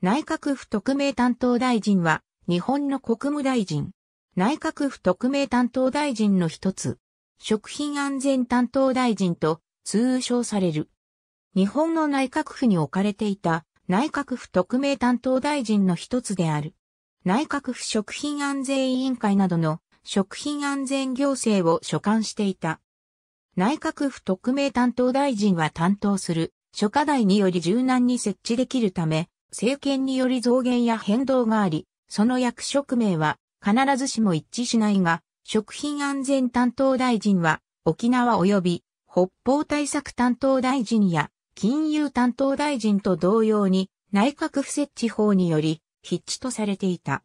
内閣府特命担当大臣は、日本の国務大臣。内閣府特命担当大臣の一つ。食品安全担当大臣と通称される。日本の内閣府に置かれていた内閣府特命担当大臣の一つである。内閣府食品安全委員会などの食品安全行政を所管していた。内閣府特命担当大臣は担当する諸課題により柔軟に設置できるため、政権により増減や変動があり、その役職名は必ずしも一致しないが、食品安全担当大臣は沖縄及び北方対策担当大臣や金融担当大臣と同様に内閣府設置法により筆致とされていた。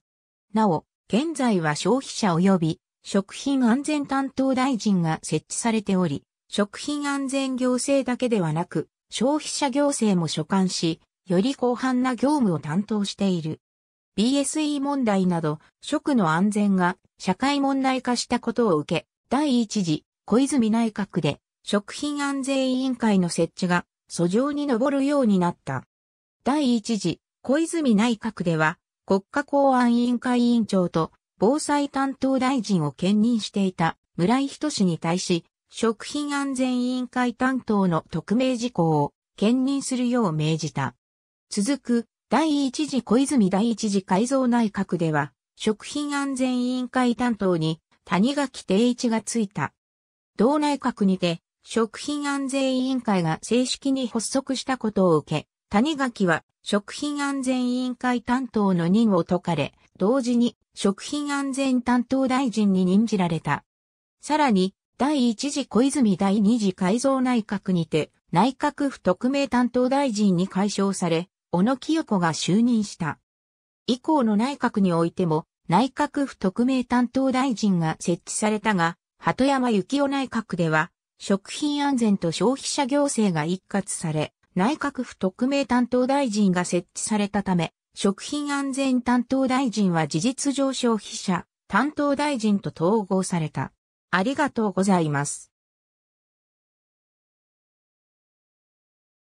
なお、現在は消費者及び食品安全担当大臣が設置されており、食品安全行政だけではなく、消費者行政も所管し、より広範な業務を担当している。BSE 問題など、食の安全が社会問題化したことを受け、第一次小泉内閣で食品安全委員会の設置が訴状に上るようになった。第一次小泉内閣では国家公安委員会委員長と防災担当大臣を兼任していた村井人氏に対し、食品安全委員会担当の特命事項を兼任するよう命じた。続く第一次小泉第一次改造内閣では、食品安全委員会担当に谷垣定一がついた。同内閣にて食品安全委員会が正式に発足したことを受け、谷垣は食品安全委員会担当の任を解かれ、同時に食品安全担当大臣に任じられた。さらに、第一次小泉第二次改造内閣にて、内閣府特命担当大臣に解消され、小野清子が就任した。以降の内閣においても、内閣府特命担当大臣が設置されたが、鳩山幸夫内閣では、食品安全と消費者行政が一括され、内閣府特命担当大臣が設置されたため、食品安全担当大臣は事実上消費者担当大臣と統合された。ありがとうございます。